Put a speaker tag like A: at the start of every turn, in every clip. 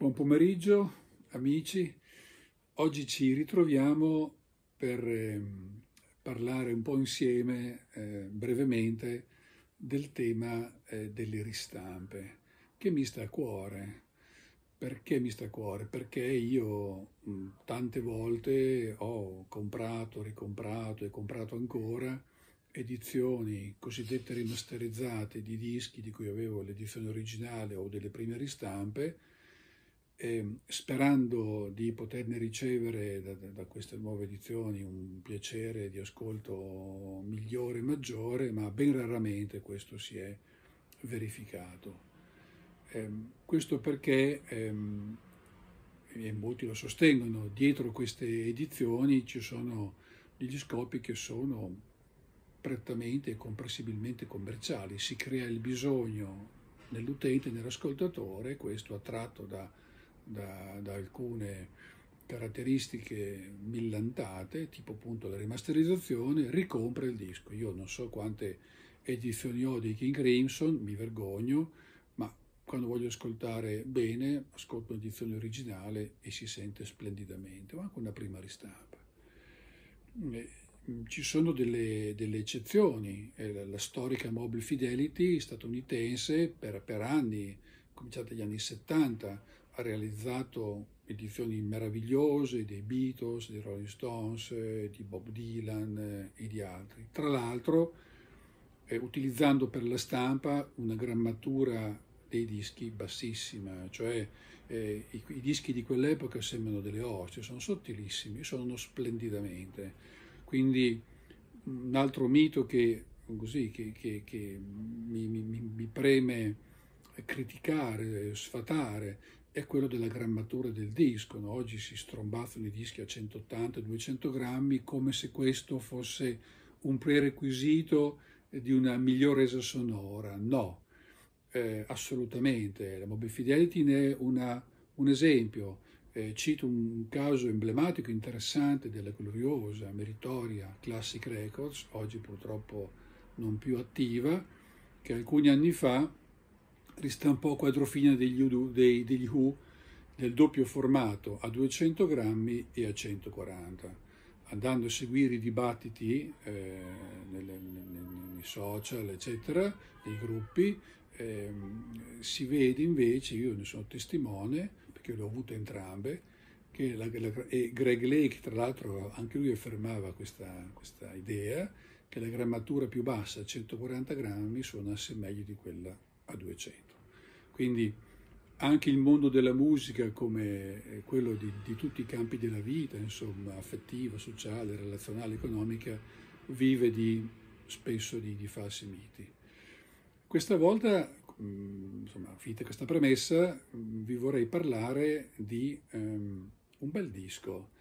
A: Buon pomeriggio amici, oggi ci ritroviamo per eh, parlare un po' insieme eh, brevemente del tema eh, delle ristampe che mi sta a cuore. Perché mi sta a cuore? Perché io mh, tante volte ho comprato, ricomprato e comprato ancora edizioni cosiddette rimasterizzate di dischi di cui avevo l'edizione originale o delle prime ristampe eh, sperando di poterne ricevere da, da, queste nuove edizioni un piacere di ascolto migliore maggiore, ma ben raramente questo si è verificato. Eh, questo perché, ehm, e molti lo sostengono, dietro queste edizioni ci sono degli scopi che sono prettamente e comprensibilmente commerciali, si crea il bisogno nell'utente, nell'ascoltatore, questo attratto da da, da alcune caratteristiche millantate, tipo appunto la rimasterizzazione, ricompra il disco. Io non so quante edizioni ho di King Crimson, mi vergogno, ma quando voglio ascoltare bene, ascolto l'edizione originale e si sente splendidamente, o anche una prima ristampa. Eh, ci sono delle, delle eccezioni, eh, la, la, storica Mobile Fidelity statunitense per, per anni, cominciata negli anni 70, ha realizzato edizioni meravigliose dei Beatles, dei Rolling Stones, di Bob Dylan e di altri. Tra l'altro, eh, utilizzando per la stampa una grammatura dei dischi bassissima, cioè eh, i, i, dischi di quell'epoca sembrano delle ostie, sono sottilissimi, sono splendidamente. Quindi un altro mito che, così, che, che, che mi, mi, mi preme criticare, sfatare, è quello della grammatura del disco. No? Oggi si strombazzano i dischi a 180-200 grammi come se questo fosse un prerequisito di una migliore resa sonora. No, eh, assolutamente. La Mobile Fidelity ne è una, un esempio. Eh, cito un caso emblematico, interessante, della gloriosa, meritoria Classic Records, oggi purtroppo non più attiva, che alcuni anni fa ristampò quadrofina degli, U, dei, degli Who nel doppio formato a 200 grammi e a 140 andando a seguire i dibattiti eh, nelle, nelle, nei social, eccetera, nei gruppi, eh, si vede invece, io ne sono testimone, perché le ho avute entrambe, che la, la, e Greg Lake, tra l'altro, anche lui affermava questa, questa idea, che la grammatura più bassa, 140 grammi, suonasse meglio di quella a 200. Quindi anche il mondo della musica, come eh, quello di, di tutti i campi della vita, insomma, affettiva, sociale, relazionale, economica, vive di, spesso di, di falsi miti. Questa volta, mm, insomma, finita questa premessa, mm, vi vorrei parlare di um, un bel disco,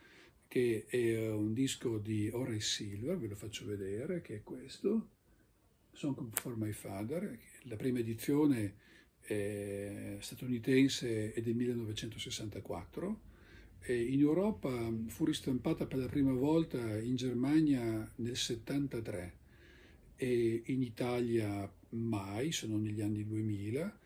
A: che è un disco di Horace Silver, ve lo faccio vedere, che è questo, Song for My Father, la prima edizione eh, statunitense è del 1964. E in Europa mm, fu ristampata per la prima volta in Germania nel 73 e in Italia mai, se non negli anni 2000.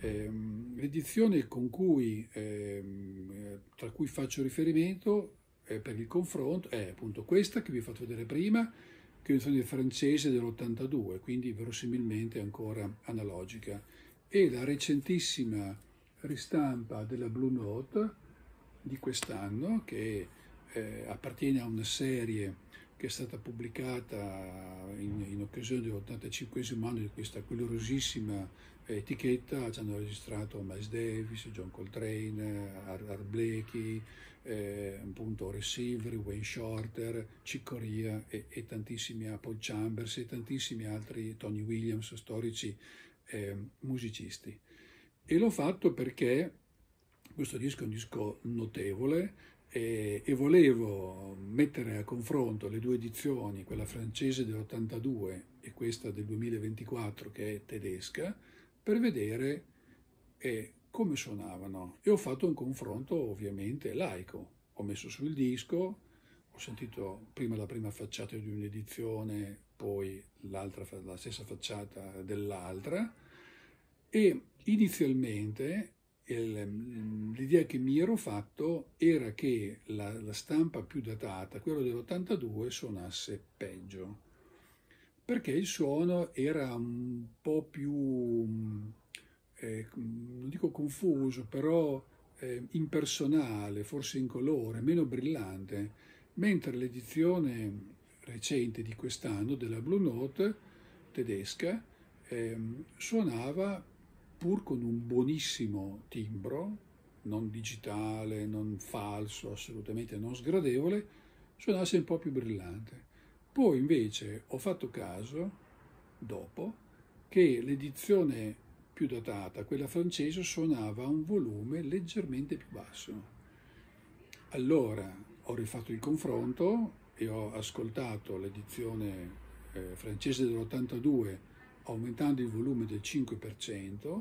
A: Ehm, L'edizione con cui, ehm, tra cui faccio riferimento eh, per il confronto è appunto questa che vi ho fatto vedere prima, canzone francese dell'82, quindi verosimilmente ancora analogica, e la recentissima ristampa della Blue Note di quest'anno, che eh, appartiene a una serie che è stata pubblicata in, in occasione dell'85 anno di questa gloriosissima etichetta ci hanno registrato Miles Davis, John Coltrane, Art Blakey, eh, appunto Receiver, Wayne Shorter, Cicoria e, e, tantissimi Apple Chambers e tantissimi altri Tony Williams, storici eh, musicisti. E l'ho fatto perché questo disco è un disco notevole, e, e, volevo mettere a confronto le due edizioni, quella francese dell'82 e questa del 2024 che è tedesca, per vedere eh, come suonavano e ho fatto un confronto ovviamente laico. Ho messo sul disco, ho sentito prima la prima facciata di un'edizione, poi la stessa facciata dell'altra e inizialmente l'idea che mi ero fatto era che la, la stampa più datata, quella dell'82, suonasse peggio perché il suono era un po' più, eh, non dico confuso, però eh, impersonale, forse incolore, meno brillante, mentre l'edizione recente di quest'anno della Blue Note tedesca eh, suonava pur con un buonissimo timbro, non digitale, non falso, assolutamente non sgradevole, suonasse un po' più brillante. Poi invece ho fatto caso, dopo, che l'edizione più datata, quella francese, suonava a un volume leggermente più basso. Allora ho rifatto il confronto e ho ascoltato l'edizione eh, francese dell'82 aumentando il volume del 5%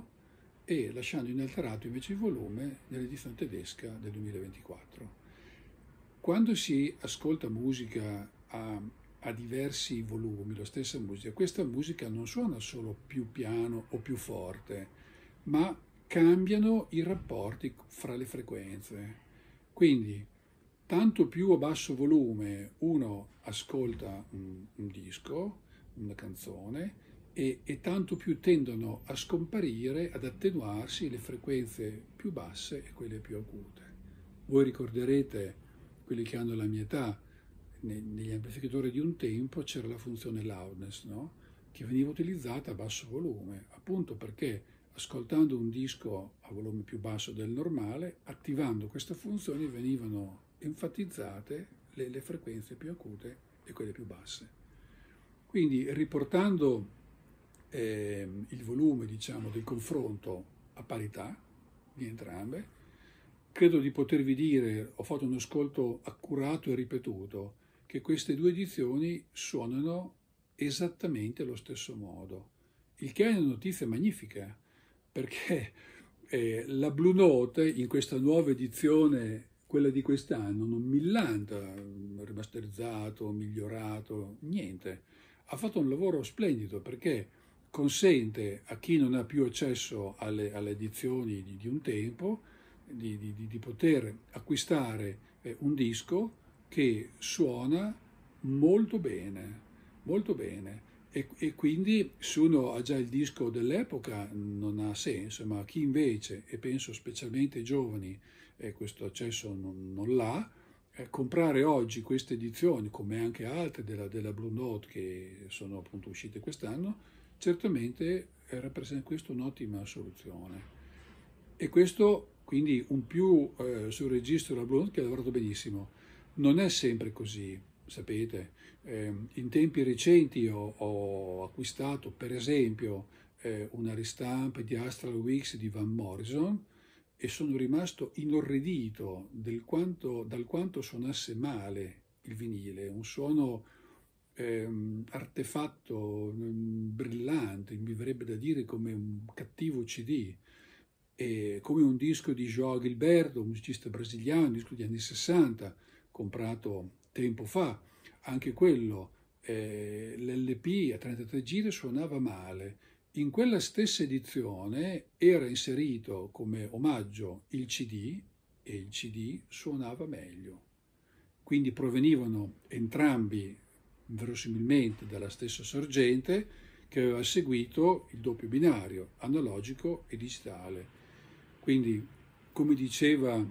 A: e lasciando inalterato invece il volume nell'edizione tedesca del 2024. Quando si ascolta musica a ha diversi volumi, la stessa musica. Questa musica non suona solo più piano o più forte, ma cambiano i rapporti fra le frequenze. Quindi, tanto più a basso volume uno ascolta un, un disco, una canzone, e, e, tanto più tendono a scomparire, ad attenuarsi le frequenze più basse e quelle più acute. Voi ricorderete, quelli che hanno la mia età, negli amplificatori di un tempo c'era la funzione loudness, no? che veniva utilizzata a basso volume, appunto perché ascoltando un disco a volume più basso del normale, attivando questa funzione venivano enfatizzate le, le frequenze più acute e quelle più basse. Quindi riportando eh, il volume diciamo, del confronto a parità di entrambe, credo di potervi dire ho fatto un ascolto accurato e ripetuto che queste due edizioni suonano esattamente allo stesso modo, il che è una notizia magnifica, perché eh, la Blue Note in questa nuova edizione, quella di quest'anno, non millanta, rimasterizzato, migliorato, niente, ha fatto un lavoro splendido perché consente a chi non ha più accesso alle, alle edizioni di, di, un tempo di, di, di poter acquistare eh, un disco che suona molto bene, molto bene. E, e quindi se uno ha già il disco dell'epoca non ha senso, ma chi invece, e penso specialmente ai giovani, eh, questo accesso non, non l'ha, eh, comprare oggi queste edizioni, come anche altre della, della Blue Note che sono appunto uscite quest'anno, certamente eh, rappresenta questa un'ottima soluzione. E questo quindi un più eh, sul registro della Blue Note che ha lavorato benissimo. Non è sempre così, sapete. Eh, in tempi recenti ho, ho acquistato, per esempio, eh, una ristampa di Astral Weeks di Van Morrison e sono rimasto inorridito quanto, dal quanto suonasse male il vinile, un suono ehm, artefatto mm, brillante, mi verrebbe da dire come un cattivo CD, e come un disco di João Gilberto, un musicista brasiliano, un disco degli anni 60, comprato tempo fa, anche quello, eh, l'LP a 33 giri suonava male. In quella stessa edizione era inserito come omaggio il CD e il CD suonava meglio. Quindi provenivano entrambi verosimilmente dalla stessa sorgente che aveva seguito il doppio binario analogico e digitale. Quindi, come diceva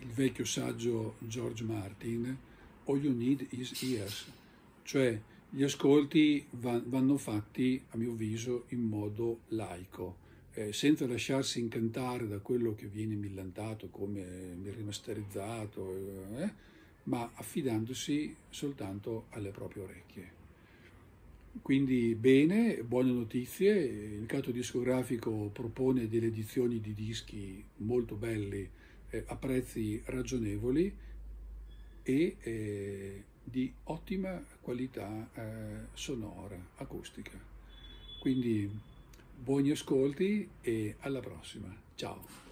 A: il vecchio saggio George Martin, All You Need Is Ears, cioè gli ascolti vanno fatti, a mio avviso, in modo laico, eh, senza lasciarsi incantare da quello che viene millantato come rimasterizzato, eh, ma affidandosi soltanto alle proprie orecchie. Quindi bene, buone notizie, il cato discografico propone delle edizioni di dischi molto belli eh, a prezzi ragionevoli e eh, di ottima qualità eh, sonora, acustica. Quindi buoni ascolti e alla prossima. Ciao!